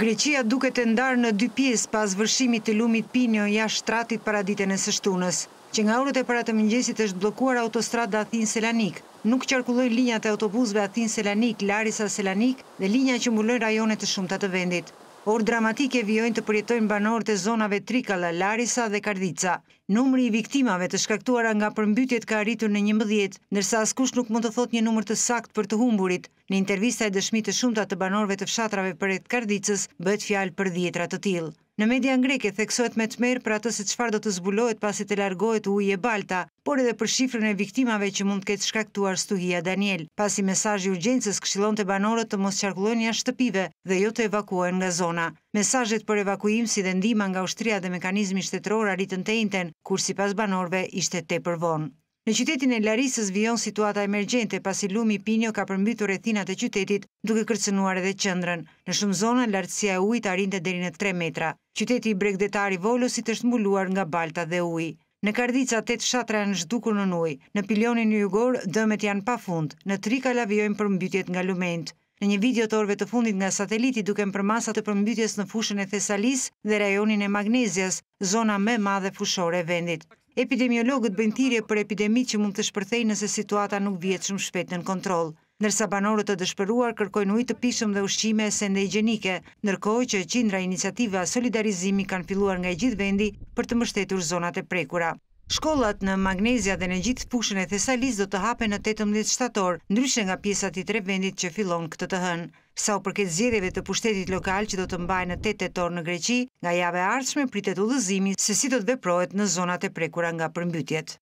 Greqia duke të ndarë në dy pjesë pas vërshimit të lumit Pinjo ja shtratit para ditën e sështunës, që nga urët e para të mëngjesit është blokuar autostrada Athin-Selanik, nuk qarkulloj linjat e autobusve Athin-Selanik, Larisa-Selanik dhe linja që mbulloj rajonet të shumëta të vendit. Por dramatike vjojnë të përjetojnë banorë të zonave Trikala, Larisa dhe Kardica. Numëri i viktimave të shkaktuara nga përmbytjet ka arritur në një mëdhjet, nërsa askush nuk mund të thot një numër të sakt për të humburit. Në intervista e dëshmi të shumta të banorëve të fshatrave për e të Kardicës, bëhet fjalë për djetrat të tilë. Në media ngreke theksohet me të merë për atës e qëfar do të zbulohet pasi të largohet e balta, por edhe për shifrën e viktimave që mund të ketë shkaktuar stuhia Daniel, pasi mesajë urgjensës këshilon të banorët të mos qarkullon një shtëpive dhe jo të evakuohen nga zona. Mesajët për evakuim si dhe ndima nga ushtria dhe mekanizmi shtetror arritën të inten, kur si pas banorve ishte te përvonë. Në qytetin e Larisës vion situata emergjente pasi lumi Pinjo ka përmbytu rethinat e qytetit duke kërcënuar edhe qëndrën. Në shumë zona, lartësia e ujit arinte deri në 3 metra. Qyteti i bregdetari Volosit është mbuluar nga balta dhe uj. Në kardica 8 shatra janë zhdukur në ujë. Në pilionin një jugor, dëmet janë pa Në tri ka lavjojnë përmbytjet nga lument. Në një video të orve të fundit nga sateliti duke më përmasat të përmbytjes në fushën e Thesalis dhe rajonin e Magnezias, zona me madhe fushore vendit. Epidemiologët bëjnë thirje për epidemi që mund të shpërthej nëse situata nuk vjetë shumë shpet në kontrol. Nërsa banorët të dëshpëruar kërkojnë ujtë të pishëm dhe ushqime e sende i gjenike, nërkoj që qindra iniciativa solidarizimi kanë filluar nga i gjithë vendi për të mështetur zonat e prekura. Shkollat në Magnezia dhe në gjithë pushën e Thesalis do të hape në 18 shtator, ndryshe nga pjesat i tre vendit që fillon këtë të hënë. Sa u përket zjedeve të pushtetit lokal që do të mbaj në 8 tetor në Greqi, nga jave arshme pritet u dhëzimi se si do të veprojt në zonat e prekura nga përmbytjet.